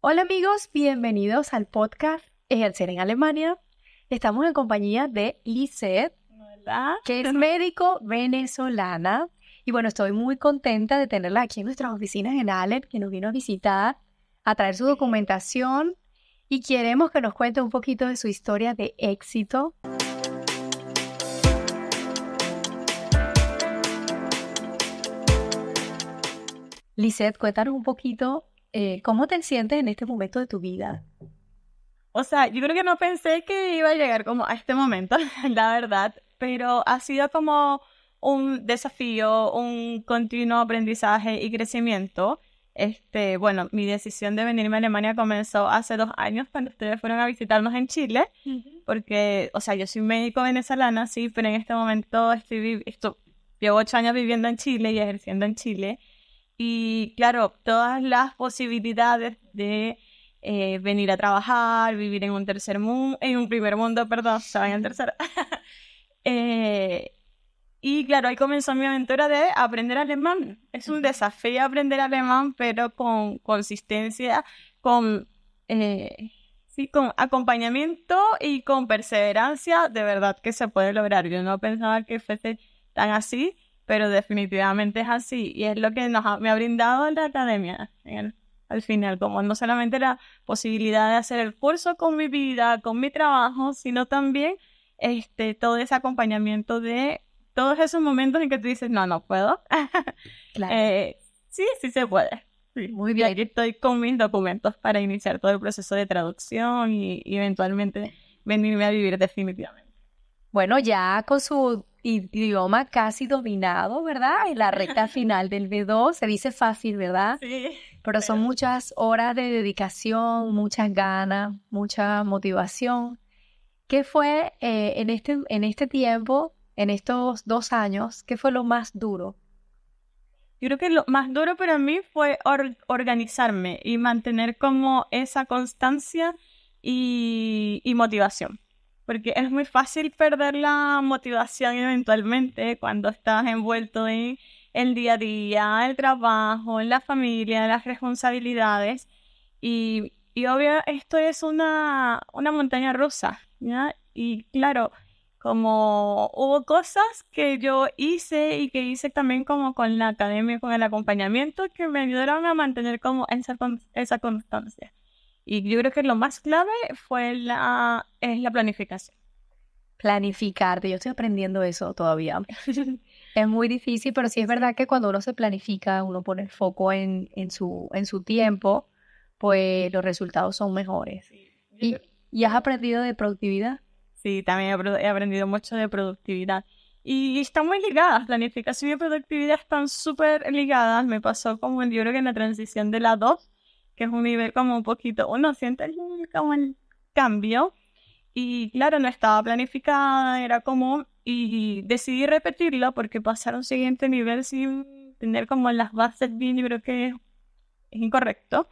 Hola amigos, bienvenidos al podcast Ejercer en Alemania. Estamos en compañía de Lisette, que es médico venezolana. Y bueno, estoy muy contenta de tenerla aquí en nuestras oficinas en Alep, que nos vino a visitar, a traer su documentación y queremos que nos cuente un poquito de su historia de éxito. Lisette, cuéntanos un poquito eh, ¿Cómo te sientes en este momento de tu vida? O sea, yo creo que no pensé que iba a llegar como a este momento, la verdad, pero ha sido como un desafío, un continuo aprendizaje y crecimiento. Este, bueno, mi decisión de venirme a Alemania comenzó hace dos años cuando ustedes fueron a visitarnos en Chile, porque, o sea, yo soy médico venezolana, sí, pero en este momento estoy, esto, llevo ocho años viviendo en Chile y ejerciendo en Chile, y claro, todas las posibilidades de eh, venir a trabajar, vivir en un tercer mundo, en un primer mundo, perdón, estaba en el tercer. Eh, y claro, ahí comenzó mi aventura de aprender alemán. Es un desafío aprender alemán, pero con consistencia, con, eh, sí, con acompañamiento y con perseverancia, de verdad que se puede lograr. Yo no pensaba que fuese tan así pero definitivamente es así y es lo que ha, me ha brindado la academia al final, como no solamente la posibilidad de hacer el curso con mi vida, con mi trabajo, sino también este, todo ese acompañamiento de todos esos momentos en que tú dices, no, no puedo. claro. Eh, sí, sí se puede. Muy bien. Y aquí estoy con mis documentos para iniciar todo el proceso de traducción y eventualmente venirme a vivir definitivamente. Bueno, ya con su idioma casi dominado, ¿verdad? En la recta final del B2 se dice fácil, ¿verdad? Sí. Pero son muchas horas de dedicación, muchas ganas, mucha motivación. ¿Qué fue eh, en, este, en este tiempo, en estos dos años, qué fue lo más duro? Yo creo que lo más duro para mí fue organizarme y mantener como esa constancia y motivación porque es muy fácil perder la motivación eventualmente cuando estás envuelto en el día a día, el trabajo, en la familia, las responsabilidades. Y, y obvio, esto es una, montaña rusa, ¿ya? Y claro, como hubo cosas que yo hice y que hice también como con la academia, con el acompañamiento, que me ayudaron a mantener como esa, esa constancia. Y yo creo que lo más clave fue la, es la planificación. Planificarte, yo estoy aprendiendo eso todavía. es muy difícil, pero sí es verdad que cuando uno se planifica, uno pone el foco en, en, su, en su tiempo, pues los resultados son mejores. y, has aprendido de productividad? Sí, también he aprendido mucho de productividad. Y están muy ligadas, planificación y productividad están súper ligadas. Me pasó como yo creo que en la transición de la DOP, que es un nivel como un poquito, uno siente como el cambio. Y claro, no estaba planificada, era como, y, decidí repetirlo porque pasar a un siguiente nivel sin tener como las bases bien, yo creo que es, incorrecto.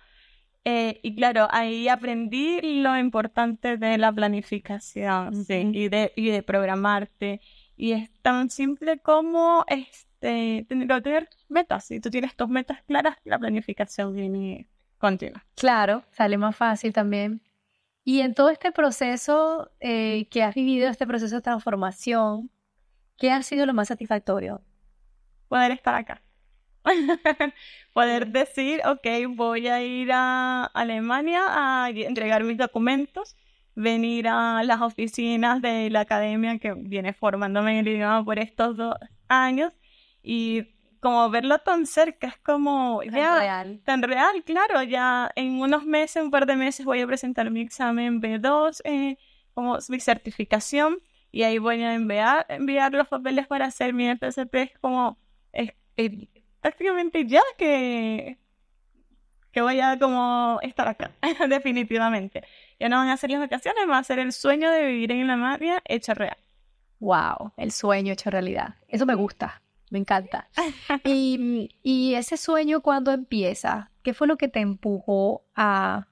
Eh, y claro, ahí aprendí lo importante de la planificación y, de, y de programarte. Y es tan simple como este, tener, tener metas. Si tú tienes tus metas claras, la planificación viene continua. Claro, sale más fácil también. Y en todo este proceso eh, que has vivido, este proceso de transformación, ¿qué ha sido lo más satisfactorio? Poder estar acá. Poder decir, ok, voy a ir a Alemania a entregar mis documentos, venir a las oficinas de la academia que viene formándome en el idioma por estos dos años y como verlo tan cerca, es como tan real. Tan real, claro, ya en unos meses, un par de meses voy a presentar mi examen B2, eh, como mi certificación, y ahí voy a enviar, los papeles para hacer mi FCP, es como prácticamente ya que, que voy a como estar acá, definitivamente. Ya no van a ser las vacaciones, va a ser el sueño de vivir en la magia hecho real. Wow, el sueño hecho realidad. Eso me gusta me encanta. Y, ese sueño cuando empieza, ¿qué fue lo que te empujó a,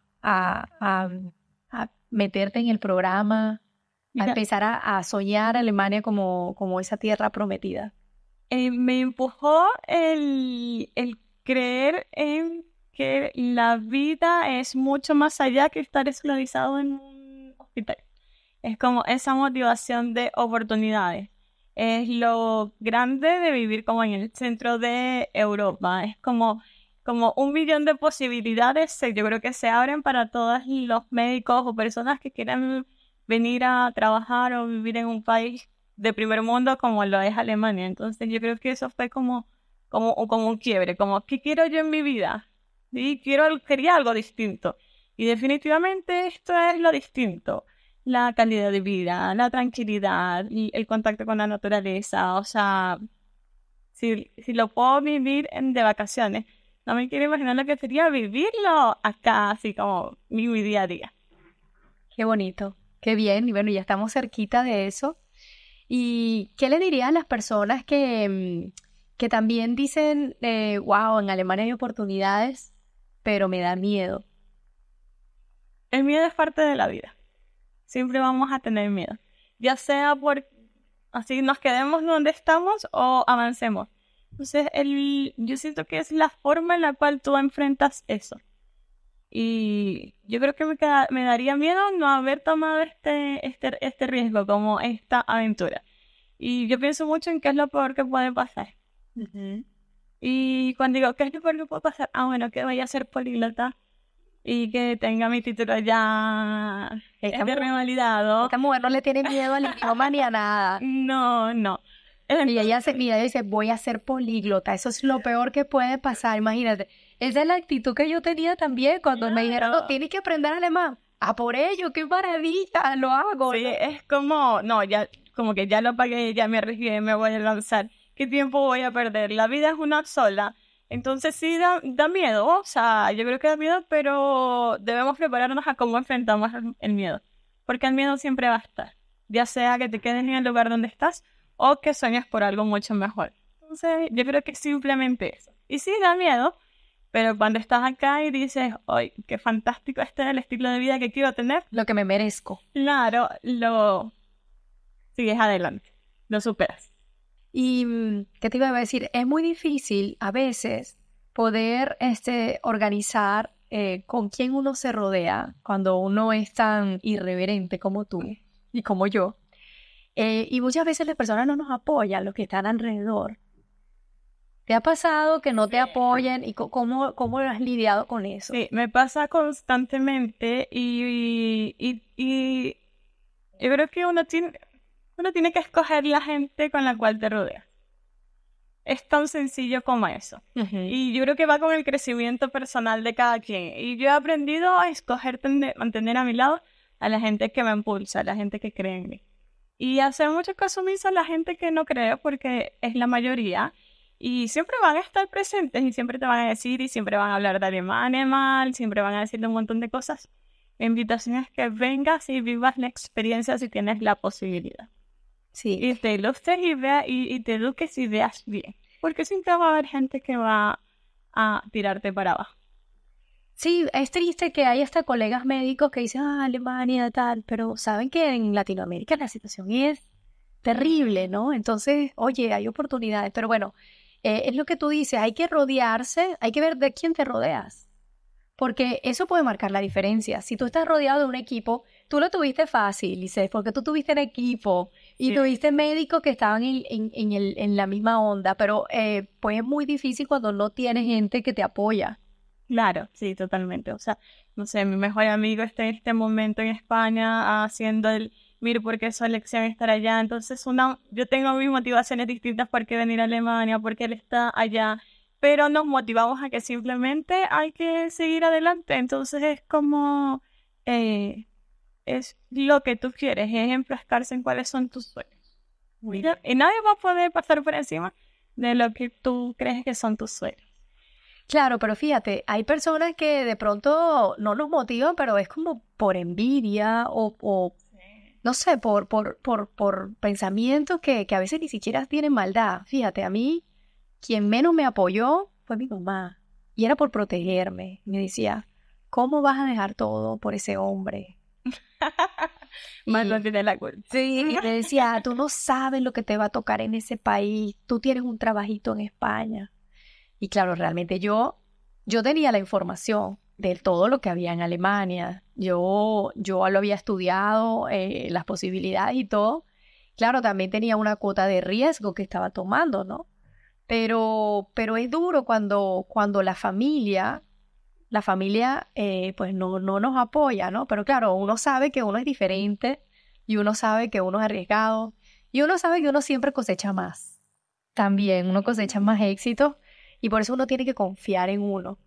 meterte en el programa, a empezar a, soñar Alemania como, esa tierra prometida? Eh, me empujó el, el creer en que la vida es mucho más allá que estar esclavizado en un hospital. Es como esa motivación de oportunidades es lo grande de vivir como en el centro de Europa. Es como, como un millón de posibilidades, yo creo que se abren para todos los médicos o personas que quieran venir a trabajar o vivir en un país de primer mundo como lo es Alemania. Entonces yo creo que eso fue como, como, un quiebre, como, ¿qué quiero yo en mi vida? Y quiero, quería algo distinto. Y definitivamente esto es lo distinto la calidad de vida, la tranquilidad, y el contacto con la naturaleza. O sea, si, lo puedo vivir en, de vacaciones, no me quiero imaginar lo que sería vivirlo acá, así como mi, día a día. Qué bonito, qué bien. Y bueno, ya estamos cerquita de eso. ¿Y qué le diría a las personas que, mm, que también dicen, wow, eh, en Alemania hay oportunidades, pero me da miedo? El miedo es parte de la vida. Siempre vamos a tener miedo. Ya sea por así nos quedemos donde estamos o avancemos. Entonces, el, yo siento que es la forma en la cual tú enfrentas eso. Y yo creo que me, daría miedo no haber tomado este, este, este riesgo, como esta aventura. Y yo pienso mucho en qué es lo peor que puede pasar. Y cuando digo, ¿qué es lo peor que puede pasar? Ah, bueno, que vaya a ser políglota y que tenga mi título ya está revalidado. Esta mujer no le tiene miedo al idioma ni a nada. No, no. y ella dice, voy a ser políglota. Eso es lo peor que puede pasar, imagínate. Esa es la actitud que yo tenía también cuando me dijeron, tienes que aprender alemán. Ah, por ello, qué maravilla, lo hago. Sí, es como, no, ya, como que ya lo pagué, ya me arriesgué, me voy a lanzar. ¿Qué tiempo voy a perder? La vida es una sola entonces sí da, miedo, o sea, yo creo que da miedo, pero debemos prepararnos a cómo enfrentamos el miedo, porque el miedo siempre va a estar, ya sea que te quedes en el lugar donde estás o que sueñes por algo mucho mejor. Entonces yo creo que simplemente eso. Y sí da miedo, pero cuando estás acá y dices, ¡ay, qué fantástico este es el estilo de vida que quiero tener! Lo que me merezco. Claro, lo sigues adelante, lo superas. Y, mm, ¿qué te iba a decir? Es muy difícil a veces poder este, organizar eh, con quién uno se rodea cuando uno es tan irreverente como tú y como yo. Eh, y muchas veces las personas no nos apoyan, los que están alrededor. ¿Te ha pasado que no te apoyen y cómo, cómo has lidiado con eso? Sí, me pasa constantemente y, y, y, creo que uno tiene, uno tiene que escoger la gente con la cual te rodeas. Es tan sencillo como eso. Y yo creo que va con el crecimiento personal de cada quien. Y yo he aprendido a escoger a mantener a mi lado a la gente que me impulsa, a la gente que cree en mí. Y hacer mucho caso omiso a la gente que no cree, porque es la mayoría. Y siempre van a estar presentes y siempre te van a decir y siempre van a hablar de alemán, mal, siempre van a decirte un montón de cosas. Mi invitación es que vengas y vivas la experiencia si tienes la posibilidad. Y te ilustres y, vea, y, y, te eduques y veas bien. Porque siempre va a haber gente que va a tirarte para abajo. Sí, es triste que hay hasta colegas médicos que dicen, ah, Alemania, tal, pero saben que en Latinoamérica la situación es terrible, ¿no? Entonces, oye, hay oportunidades, pero bueno, eh, es lo que tú dices, hay que rodearse, hay que ver de quién te rodeas, porque eso puede marcar la diferencia. Si tú estás rodeado de un equipo, tú lo tuviste fácil, dices, porque tú tuviste el equipo, y tuviste médicos que estaban en, la misma onda, pero eh, pues es muy difícil cuando no tienes gente que te apoya. Claro, sí, totalmente. O sea, no sé, mi mejor amigo está en este momento en España ah, haciendo el, mira, porque su elección estar allá. Entonces, una, yo tengo mis motivaciones distintas por qué venir a Alemania, porque él está allá, pero nos motivamos a que simplemente hay que seguir adelante. Entonces, es como, eh, es lo que tú quieres, es enfrascarse en cuáles son tus sueños. Y nadie va a poder pasar por encima de lo que tú crees que son tus sueños. Claro, pero fíjate, hay personas que de pronto no los motivan, pero es como por envidia o, o no sé, por, por, pensamientos que, que a veces ni siquiera tienen maldad. Fíjate, a mí quien menos me apoyó fue mi mamá y era por protegerme. Me decía, ¿cómo vas a dejar todo por ese hombre? Más no la Sí, y te decía, tú no sabes lo que te va a tocar en ese país, tú tienes un trabajito en España. Y claro, realmente yo, yo tenía la información de todo lo que había en Alemania. Yo, yo lo había estudiado, eh, las posibilidades y todo. Claro, también tenía una cuota de riesgo que estaba tomando, ¿no? Pero, pero es duro cuando, cuando la familia la familia eh, pues no, no nos apoya, ¿no? Pero claro, uno sabe que uno es diferente y uno sabe que uno es arriesgado y uno sabe que uno siempre cosecha más. También uno cosecha más éxito y por eso uno tiene que confiar en uno.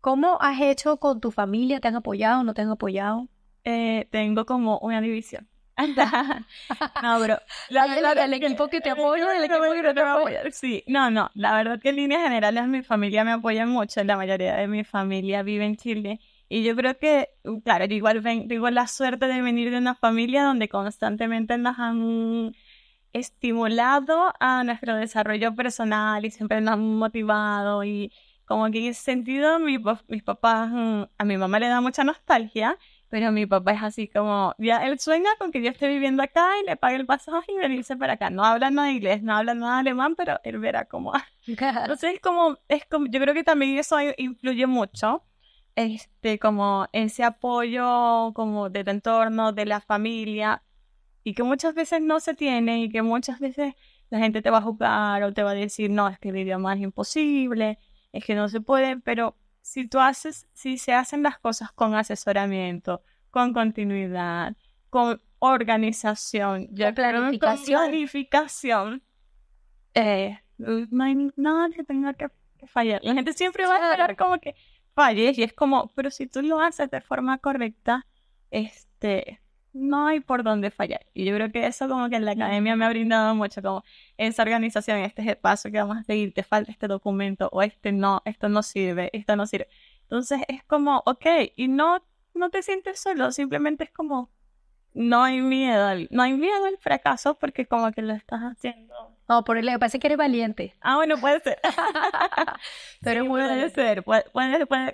¿Cómo has hecho con tu familia? ¿Te han apoyado? o ¿No te han apoyado? Eh, tengo como una división. no, pero la verdad el, que, equipo que te apoya, el, equipo no te apoyar Sí, no, no, la verdad que en líneas generales mi familia me apoya mucho, la mayoría de mi familia vive en Chile y yo creo que, uh, claro, yo igual tengo la suerte de venir de una familia donde constantemente nos han estimulado a nuestro desarrollo personal y siempre nos han motivado y como que en ese sentido mi, mis papás, mm, a mi mamá le da mucha nostalgia pero mi papá es así como, ya él sueña con que yo esté viviendo acá y le pague el pasaje y venirse para acá. No habla nada de inglés, no habla nada de alemán, pero él verá cómo. Entonces es como, es como, yo creo que también eso influye mucho, este, como ese apoyo como del entorno, de la familia, y que muchas veces no se tiene y que muchas veces la gente te va a jugar o te va a decir, no, es que el idioma es imposible, es que no se puede, pero si tú haces, si se hacen las cosas con asesoramiento, con continuidad, con organización, con con eh, no hay nada que tenga que fallar. La gente siempre va a esperar como que falles y es como, pero si tú lo haces de forma correcta, este, no hay por dónde fallar. Y yo creo que eso como que en la academia me ha brindado mucho, como esa organización, este es el paso que vamos a seguir, te falta este documento o este no, esto no sirve, esto no sirve. Entonces es como, ok, y no, no te sientes solo, simplemente es como, no hay miedo, no hay miedo al fracaso porque como que lo estás haciendo no, por él Parece que eres valiente. Ah, bueno, puede ser. puede ser. Puede,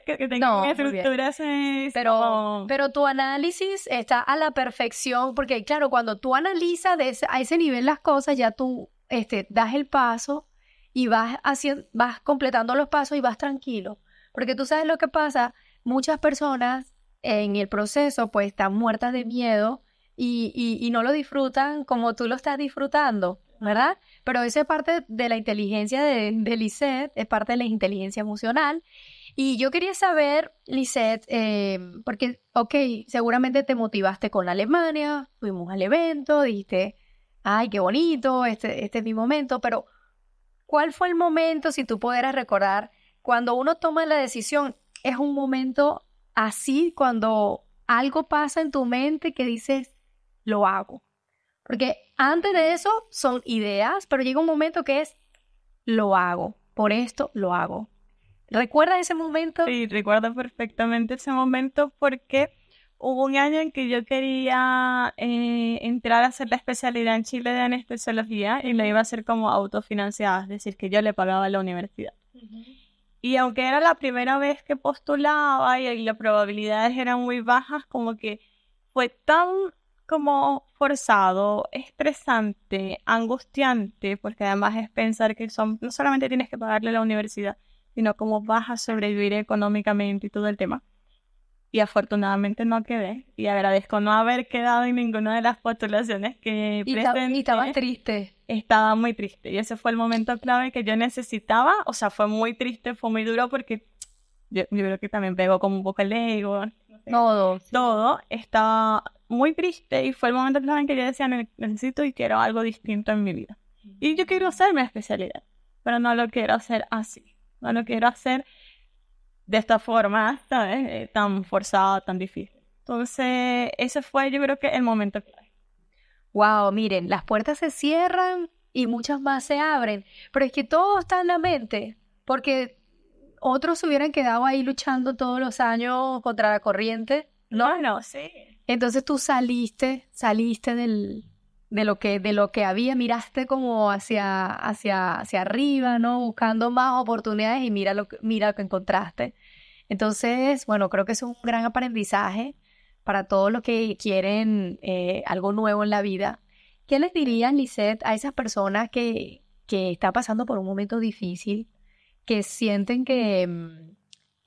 que, tenga pero, pero tu análisis está a la perfección, porque claro, cuando tú analizas a ese nivel las cosas, ya tú este, das el paso y vas, haciendo, vas completando los pasos y vas tranquilo. Porque tú sabes lo que pasa, muchas personas en el proceso pues están muertas de miedo y, y no lo disfrutan como tú lo estás disfrutando. ¿verdad? Pero eso es parte de la inteligencia de, de Lisette, es parte de la inteligencia emocional. Y yo quería saber, Lisette, em, porque, ok, seguramente te motivaste con Alemania, fuimos al evento, dijiste, ay, qué bonito, este, este es mi momento, pero ¿cuál fue el momento, si tú pudieras recordar, cuando uno toma la decisión, es un momento así, cuando algo pasa en tu mente que dices, lo hago? Porque antes de eso son ideas, pero llega un momento que es, lo hago, por esto lo hago. ¿Recuerda ese momento? Sí, recuerdo perfectamente ese momento porque hubo un año en que yo quería eh, entrar a hacer la especialidad en Chile de anestesiología y me iba a hacer como autofinanciada, es decir, que yo le pagaba la universidad. Y aunque era la primera vez que postulaba y las probabilidades eran muy bajas, como que fue tan como forzado, estresante, angustiante, porque además es pensar que son, no solamente tienes que pagarle a la universidad, sino cómo vas a sobrevivir económicamente y todo el tema. Y afortunadamente no quedé. Y agradezco no haber quedado en ninguna de las postulaciones que y Y estaba triste. Estaba muy triste. Y ese fue el momento clave que yo necesitaba. O sea, fue muy triste, fue muy duro porque yo, creo que también pegó como un poco el ego. todo. Todo. Estaba muy triste y fue el momento en que yo decía, necesito y quiero algo distinto en mi vida. Y yo quiero mm. hacer mi especialidad, pero no lo quiero hacer así, no lo quiero hacer de esta forma, vez eh, Tan forzada, tan difícil. Entonces, ese fue yo creo que el momento clave. Wow, miren, las puertas se cierran y muchas más se abren, pero es que todo está en la mente, porque otros hubieran quedado ahí luchando todos los años contra la corriente. No, no, sí. Entonces tú saliste, saliste del, de lo que, de lo que había, miraste como hacia, hacia, hacia arriba, ¿no? Buscando más oportunidades y mira lo, mira lo que encontraste. Entonces, bueno, creo que es un gran aprendizaje para todos los que quieren eh, algo nuevo en la vida. ¿Qué les diría, Lisette, a esas personas que, que está pasando por un momento difícil, que sienten que, mm,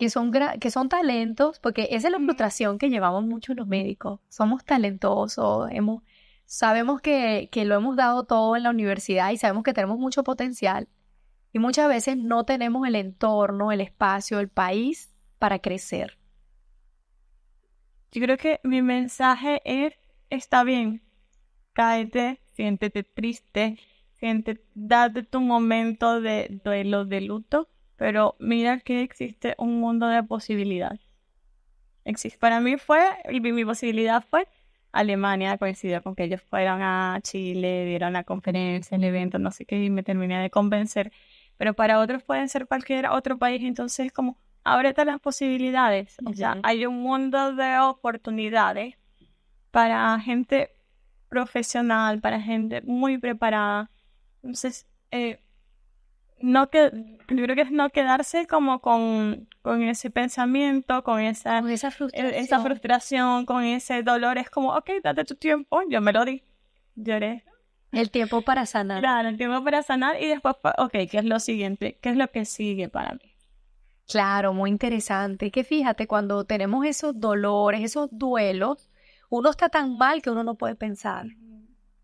son que son talentos, porque esa es la frustración que llevamos muchos los médicos. Somos talentosos, hemos, sabemos que, lo hemos dado todo en la universidad y sabemos que tenemos mucho potencial. Y muchas veces no tenemos el entorno, el espacio, el país para crecer. Yo creo que mi mensaje es, está bien, cáete, siéntete triste, siéntete, date tu momento de duelo, de luto, pero mira que existe un mundo de posibilidades. Existe, para mí fue, mi posibilidad fue Alemania, coincidió con que ellos fueron a Chile, dieron la conferencia, el evento, no sé qué, y me terminé de convencer. Pero para otros pueden ser cualquier otro país, entonces como ábrete las posibilidades. O sea, hay un mundo de oportunidades para gente profesional, para gente muy preparada. Entonces, eh, no que, yo creo que es no quedarse como con, con ese pensamiento, con esa, esa, eh, frustración. con ese dolor. Es como, ok, date tu tiempo, yo me lo di, lloré. El tiempo para sanar. Claro, el tiempo para sanar y después, ok, ¿qué es lo siguiente? ¿Qué es lo que sigue para mí? Claro, muy interesante. Que fíjate, cuando tenemos esos dolores, esos duelos, uno está tan mal que uno no puede pensar.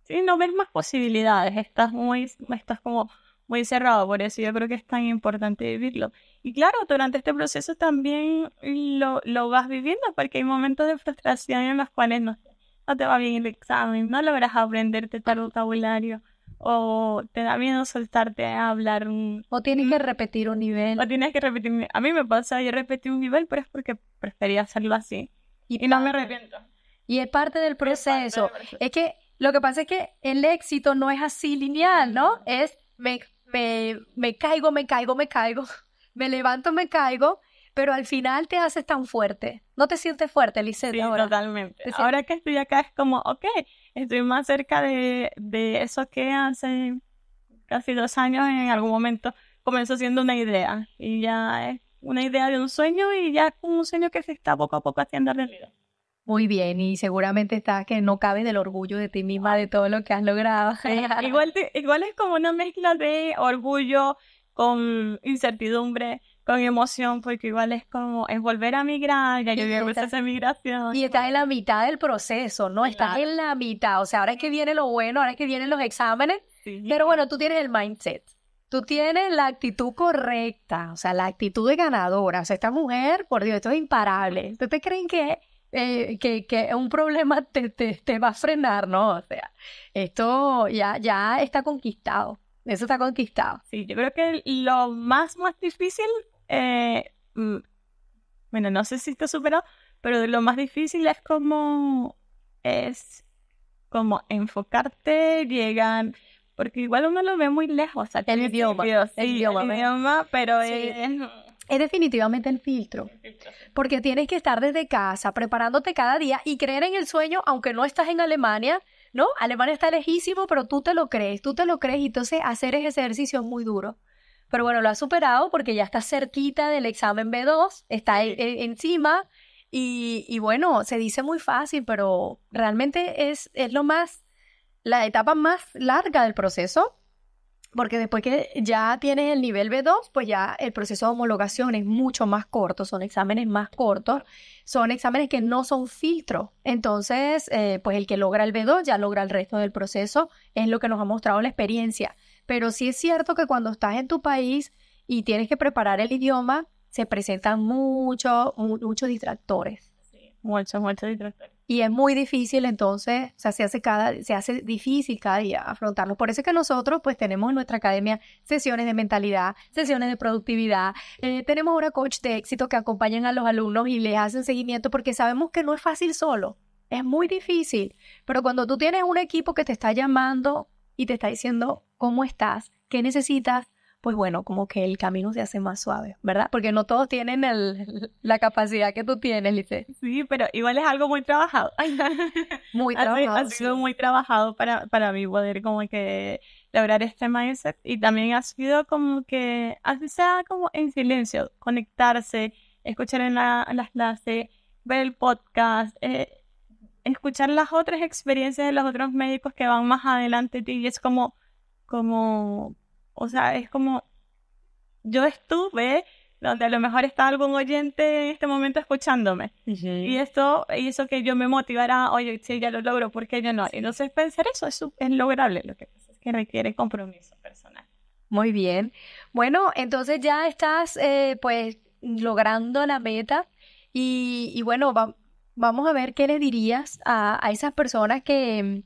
Sí, no ves más posibilidades, estás muy, estás como muy cerrado, por eso yo creo que es tan importante vivirlo. Y claro, durante este proceso también lo, lo vas viviendo porque hay momentos de frustración en los cuales no, te va bien el examen, no logras aprenderte tal vocabulario o te da miedo soltarte a hablar O tienes que ¿Mm? repetir un nivel. O tienes que repetir A mí me pasa, yo repetí un nivel, pero es porque prefería hacerlo así. Y, no me arrepiento. Y es parte del proceso. Es, que lo que pasa es que el éxito no es así lineal, ¿no? Es me me, me caigo, me caigo, me caigo, me levanto, me caigo, pero al final te haces tan fuerte. No te sientes fuerte, Lisette, sí, ahora. totalmente. Ahora que estoy acá es como, ok, estoy más cerca de, de eso que hace casi dos años en algún momento comenzó siendo una idea y ya es una idea de un sueño y ya es un sueño que se está poco a poco haciendo realidad. Muy bien, y seguramente estás que no cabe del orgullo de ti misma, de todo lo que has logrado. igual, igual es como una mezcla de orgullo con incertidumbre, con emoción, porque igual es como, es volver a migrar, ya yo llevo esa migración. Y estás en la mitad del proceso, ¿no? Estás en la mitad, o sea, ahora es que viene lo bueno, ahora es que vienen los exámenes, pero bueno, tú tienes el mindset, tú tienes la actitud correcta, o sea, la actitud de ganadora, o sea, esta mujer, por Dios, esto es imparable. ¿Ustedes creen que es? Eh, que, un problema te, va a frenar, ¿no? O sea, esto ya, ya está conquistado. Eso está conquistado. Sí, yo creo que lo más, más difícil, eh, mm, bueno, no sé si te superó, pero lo más difícil es como, es como enfocarte, llegan, porque igual uno lo ve muy lejos. O sea, el, idioma, el, el idioma. pero es, es definitivamente el filtro. Porque tienes que estar desde casa, preparándote cada día y creer en el sueño, aunque no estás en Alemania, ¿no? Alemania está lejísimo, pero tú te lo crees, tú te lo crees y entonces hacer ese ejercicio es muy duro. Pero bueno, lo has superado porque ya está cerquita del examen B2, está encima y, y, bueno, se dice muy fácil, pero realmente es, es lo más, la etapa más larga del proceso porque después que ya tienes el nivel B2, pues ya el proceso de homologación es mucho más corto, son exámenes más cortos, son exámenes que no son filtro. Entonces, eh, pues el que logra el B2 ya logra el resto del proceso, es lo que nos ha mostrado la experiencia. Pero sí es cierto que cuando estás en tu país y tienes que preparar el idioma, se presentan muchos, muchos distractores mucho mucho Y es muy difícil, entonces, o sea, se hace, cada, se hace difícil cada día afrontarlo. Por eso es que nosotros, pues, tenemos en nuestra academia sesiones de mentalidad, sesiones de productividad. Eh, tenemos una coach de éxito que acompañan a los alumnos y les hacen seguimiento porque sabemos que no es fácil solo. Es muy difícil. Pero cuando tú tienes un equipo que te está llamando y te está diciendo cómo estás, qué necesitas, pues bueno, como que el camino se hace más suave, ¿verdad? Porque no todos tienen la capacidad que tú tienes, Lice. Sí, pero igual es algo muy trabajado. muy trabajado. Ha, sido muy trabajado para, mí poder como que lograr este mindset y también ha sido como que, así sea como en silencio, conectarse, escuchar en la, las clases, ver el podcast, eh, escuchar las otras experiencias de los otros médicos que van más adelante y es como, como o sea, es como, yo estuve donde a lo mejor está algún oyente en este momento escuchándome. Y esto hizo que yo me motivara, oye, si ya lo logro, ¿por yo no? no Entonces pensar eso es, es lograble, lo que pasa es que requiere compromiso personal. Muy bien. Bueno, entonces ya estás eh, pues logrando la meta y, bueno, vamos a ver qué le dirías a esas personas que,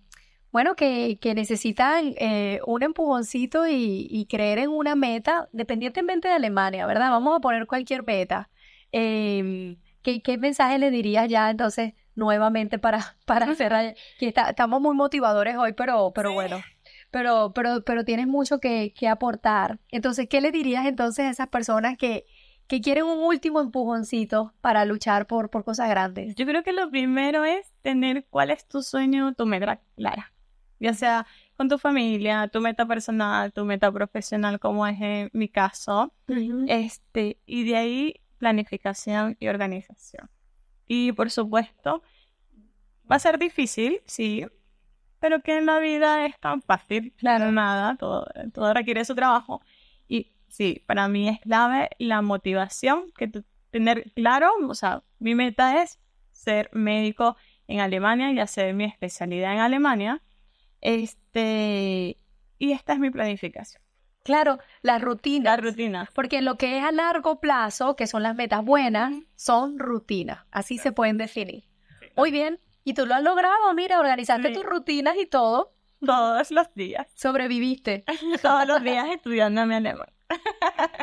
bueno, que, necesitan eh, un empujoncito y, creer en una meta, dependientemente de Alemania, ¿verdad? Vamos a poner cualquier meta. Em, ¿qué, mensaje le dirías ya entonces nuevamente para, para cerrar? Que estamos muy motivadores hoy, pero, pero bueno. Pero, pero, pero tienes mucho que, aportar. Entonces, ¿qué le dirías entonces a esas personas que, que quieren un último empujoncito para luchar por, por cosas grandes? Yo creo que lo primero es tener cuál es tu sueño, tu meta clara ya sea con tu familia, tu meta personal, tu meta profesional, como es en mi caso, este, y de ahí planificación y organización. Y por supuesto, va a ser difícil, sí, pero que en la vida es tan fácil, claro, nada, todo, todo requiere su trabajo. Y sí, para mí es clave la motivación, que tener claro, o sea, mi meta es ser médico en Alemania y hacer mi especialidad en Alemania este, y esta es mi planificación. Claro, las rutinas. Las rutinas. Porque lo que es a largo plazo, que son las metas buenas, son rutinas. Así se pueden definir. Muy bien. Y tú lo has logrado, mira, organizaste tus rutinas y todo. Todos los días. Sobreviviste. Todos los días estudiando mi alemán.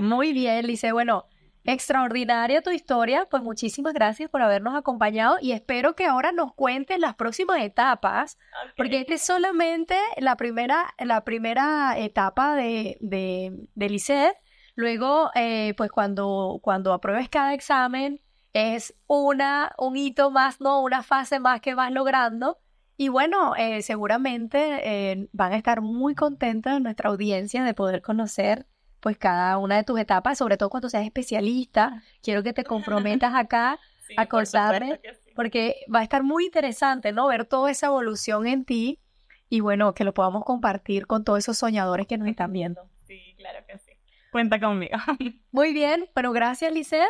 Muy bien, Lice. Bueno, Extraordinaria tu historia, pues muchísimas gracias por habernos acompañado y espero que ahora nos cuentes las próximas etapas, porque esta es solamente la primera, la primera etapa de, de, e Luego, eh, pues cuando, cuando apruebes cada examen, es una, un hito más, ¿no? Una fase más que vas logrando. Y bueno, eh, seguramente eh, van a estar muy contentos nuestra audiencia de poder conocer pues cada una de tus etapas, sobre todo cuando seas especialista. Quiero que te comprometas acá a cortarme, porque va a estar muy interesante, ¿no? Ver toda esa evolución en ti y bueno, que lo podamos compartir con todos esos soñadores que nos están viendo. Sí, claro que sí. Cuenta conmigo. Muy bien, bueno, gracias Lizeth.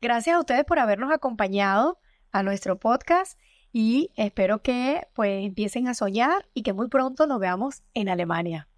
Gracias a ustedes por habernos acompañado a nuestro podcast y espero que pues empiecen a soñar y que muy pronto nos veamos en Alemania.